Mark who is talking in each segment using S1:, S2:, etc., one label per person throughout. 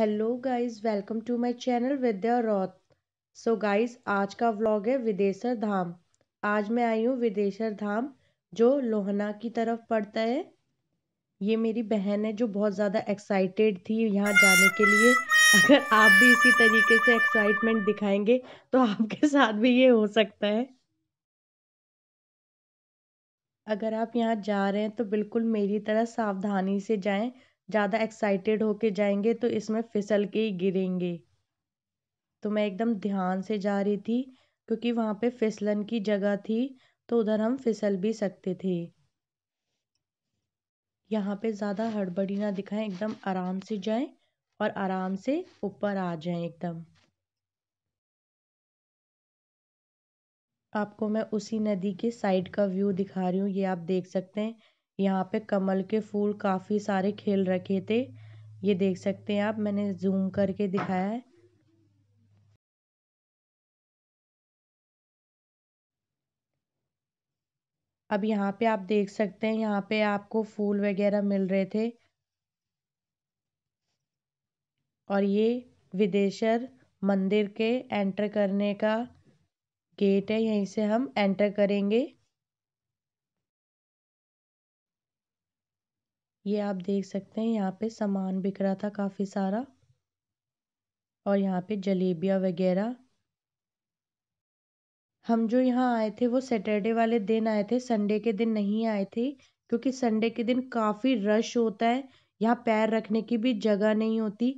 S1: Hello guys welcome to my channel Vidya Roth so guys आज का vlog है विदेशर धाम आज मैं आई हूँ विदेशर धाम जो लोहना की तरफ पड़ता है ये मेरी बहन है जो बहुत ज़्यादा एक्साइटेड थी यहाँ जाने के लिए अगर आप भी इसी तरीके से एक्साइटमेंट दिखाएंगे तो आपके साथ भी ये हो सकता है अगर आप यहाँ जा रहे हैं तो बिल्कुल मेरी तरह सावधानी से जाएं ज़्यादा एक्साइटेड होके जाएंगे तो इसमें फिसल के ही गिरेंगे तो मैं एकदम ध्यान से जा रही थी क्योंकि वहाँ पे फिसलन की जगह थी तो उधर हम फिसल भी सकते थे यहाँ पे ज़्यादा हड़बड़ी ना दिखाएं एकदम आराम से जाएं और आराम से ऊपर आ जाएं एकदम आपको मैं उसी नदी के साइड का व्यू दिखा रही हूँ ये आप देख सकते हैं यहाँ पे कमल के फूल काफी सारे खेल रखे थे ये देख सकते हैं आप मैंने जूम करके दिखाया है अब यहाँ पे आप देख सकते हैं यहाँ पे आपको फूल वगैरह मिल रहे थे और ये विदेशर मंदिर के एंटर करने का गेट है यहीं से हम एंटर करेंगे ये आप देख सकते हैं यहाँ पे सामान बिक रहा था काफी सारा और यहाँ पे जलेबियाँ वगैरह हम जो यहाँ आए थे वो सैटरडे वाले दिन आए थे संडे के दिन नहीं आए थे क्योंकि संडे के दिन काफ़ी रश होता है यहाँ पैर रखने की भी जगह नहीं होती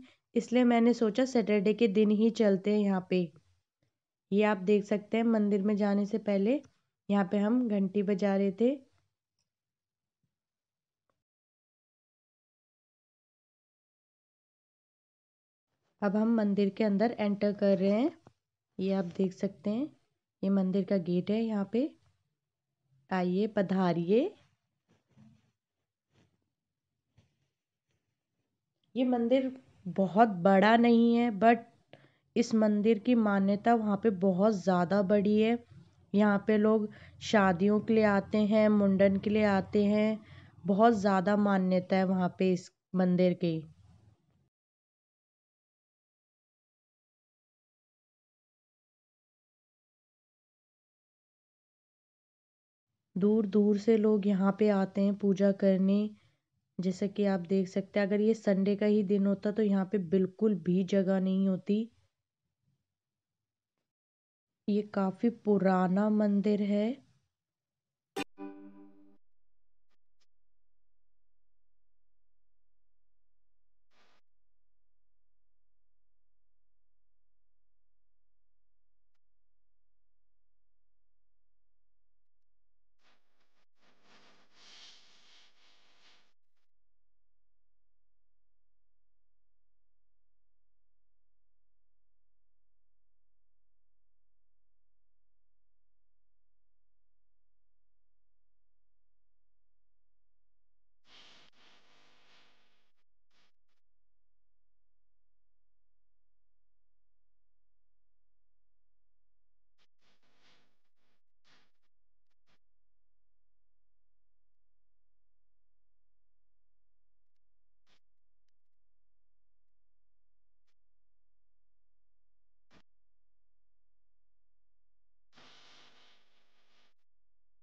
S1: इसलिए मैंने सोचा सैटरडे के दिन ही चलते हैं यहाँ पे ये आप देख सकते हैं मंदिर में जाने से पहले यहाँ पे हम घंटी बजा रहे थे अब हम मंदिर के अंदर एंटर कर रहे हैं ये आप देख सकते हैं ये मंदिर का गेट है यहाँ पे आइए पधारिए ये मंदिर बहुत बड़ा नहीं है बट इस मंदिर की मान्यता वहाँ पे बहुत ज़्यादा बड़ी है यहाँ पे लोग शादियों के लिए आते हैं मुंडन के लिए आते हैं बहुत ज़्यादा मान्यता है वहाँ पे इस मंदिर की दूर दूर से लोग यहाँ पे आते हैं पूजा करने जैसे कि आप देख सकते हैं अगर ये संडे का ही दिन होता तो यहाँ पे बिल्कुल भी जगह नहीं होती ये काफी पुराना मंदिर है।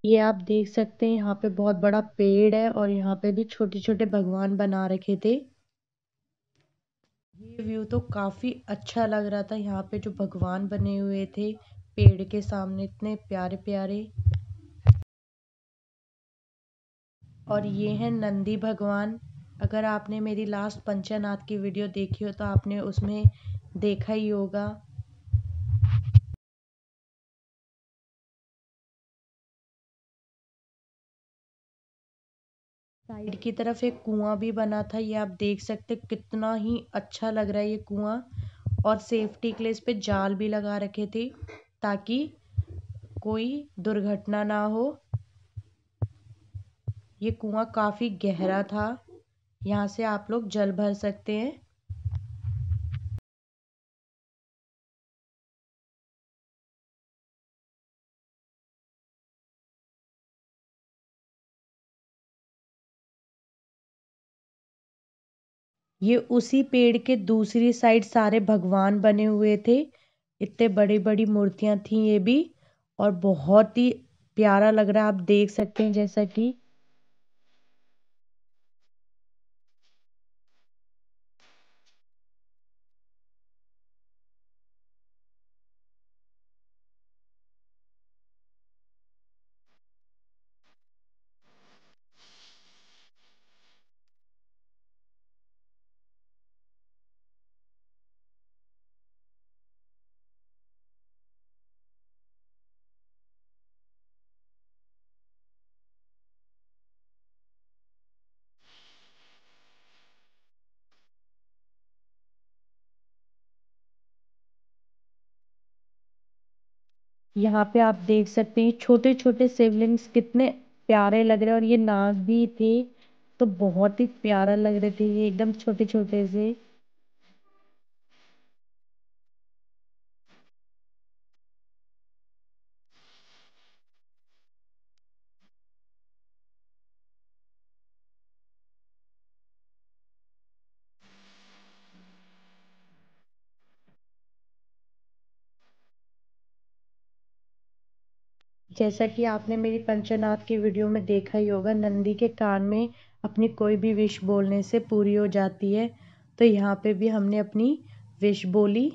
S1: ये आप देख सकते हैं यहाँ पे बहुत बड़ा पेड़ है और यहाँ पे भी छोटे-छोटे भगवान बना रखे थे ये व्यू तो काफी अच्छा लग रहा था यहाँ पे जो भगवान बने हुए थे पेड़ के सामने इतने प्यारे-प्यारे और ये है नंदी भगवान अगर आपने मेरी लास्ट पंचनाथ की वीडियो देखी हो तो आपने उसमें देखा ही होगा साइड की तरफ एक कुआं भी बना था ये आप देख सकते कितना ही अच्छा लग रहा है ये कुआं और सेफ्टी के लिए इस पे जाल भी लगा रखे थे ताकि कोई दुर्घटना ना हो ये कुआं काफी गहरा था यहाँ से आप लोग जल भर सकते हैं ये उसी पेड़ के दूसरी साइड सारे भगवान बने हुए थे इतने बड़ी-बड़ी मूर्तियां थी ये भी और बहुत ही प्यारा लग रहा है आप देख सकते हैं जैसा कि-- यहाँ पे आप देख सकते हैं छोटे-छोटे सिवलिंग्स कितने प्यारे लग रहे हैं और ये नाग भी थे तो बहुत ही प्यारा लग रहे थे ये एकदम छोटे-छोटे से। जैसा कि आपने मेरी पंचनाथ की वीडियो में देखा ही होगा नंदी के कान में अपनी कोई भी विश बोलने से पूरी हो जाती है तो यहाँ पे भी हमने अपनी विश बोली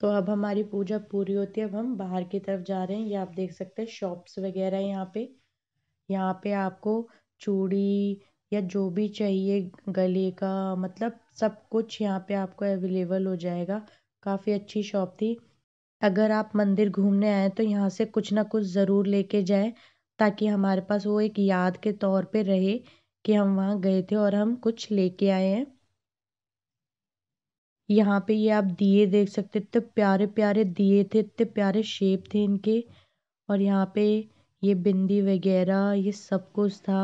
S1: तो अब हमारी पूजा पूरी होती है अब हम बाहर की तरफ जा रहे हैं ये आप देख सकते हैं शॉप्स वगैरह यहाँ पे यहाँ पे आपको चूड़ी या जो भी चाहिए गले का मतलब सब कुछ यहाँ पे आपको अवेलेबल हो जाएगा काफ़ी अच्छी शॉप थी अगर आप मंदिर घूमने आए तो यहाँ से कुछ ना कुछ ज़रूर लेके जाएं ताकि हमारे पास वो एक याद के तौर पे रहे कि हम वहाँ गए थे और हम कुछ लेके आए हैं यहाँ पे ये आप दिए देख सकते इतने प्यारे प्यारे दिए थे इतने प्यारे शेप थे इनके और यहाँ पे ये बिंदी वगैरह ये सब कुछ था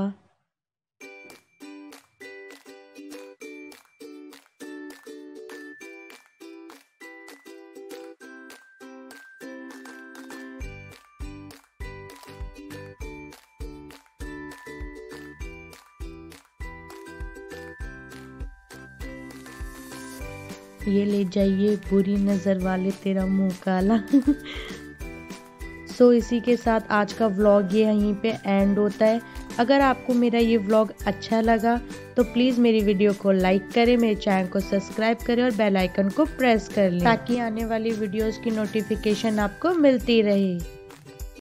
S1: ये ले जाइए बुरी नज़र वाले तेरा मुंह काला सो so, इसी के साथ आज का व्लॉग ये यहीं पे एंड होता है अगर आपको मेरा ये व्लॉग अच्छा लगा तो प्लीज़ मेरी वीडियो को लाइक करें मेरे चैनल को सब्सक्राइब करें और बेल आइकन को प्रेस कर लें ताकि आने वाली वीडियोस की नोटिफिकेशन आपको मिलती रहे